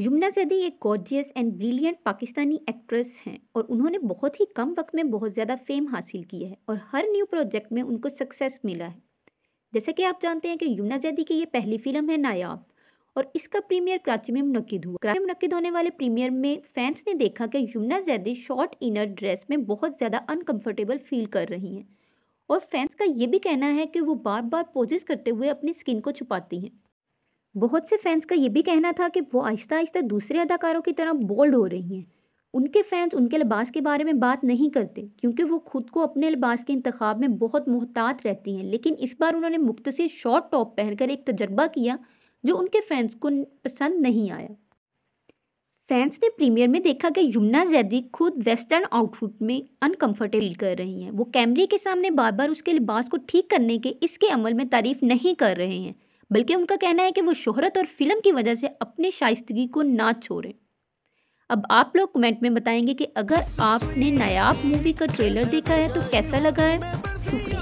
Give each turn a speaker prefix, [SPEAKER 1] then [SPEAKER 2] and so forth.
[SPEAKER 1] यमुना सैदी एक gorgeous and brilliant Pakistani actress हैं और उन्होंने बहुत ही कम वक्त में बहुत ज़्यादा फेम हासिल किया है और हर न्यू प्रोजेक्ट में उनको सक्सेस मिला है जैसा कि आप जानते हैं कि यमुना जैदी की ये पहली फिल्म है नायाब और इसका प्रीमियर कराची में मुनद हुआ कराची में मुनद होने वाले प्रीमियर में फैंस ने देखा कि Yumna Zaidi short inner dress में बहुत ज़्यादा अनकम्फर्टेबल फील कर रही हैं और फैंस का ये भी कहना है कि वो बार बार पोजेस करते हुए अपनी स्किन को छुपाती हैं बहुत से फैंस का ये भी कहना था कि वो आहिस्ता आहिस्ता दूसरे अदाकारों की तरह बोल्ड हो रही हैं उनके फैंस उनके लिबास के बारे में बात नहीं करते क्योंकि वो खुद को अपने लिबास के इंतखब में बहुत मोहतात रहती हैं लेकिन इस बार उन्होंने मुख्तर शॉर्ट टॉप पहनकर एक तजर्बा किया जो उनके फैंस को पसंद नहीं आया फैंस ने प्रीमियर में देखा कि यमुना जैदी खुद वेस्टर्न आउटफिट में अनकंफर्टेबल कर रही हैं वो कैमरे के सामने बार बार उसके लिबास को ठीक करने के इसके अमल में तारीफ नहीं कर रहे हैं बल्कि उनका कहना है कि वो शोहरत और फिल्म की वजह से अपनी शाइस्तगी को ना छोड़ें अब आप लोग कमेंट में बताएंगे कि अगर आपने नायाब मूवी का ट्रेलर देखा है तो कैसा लगा है शुक्रिया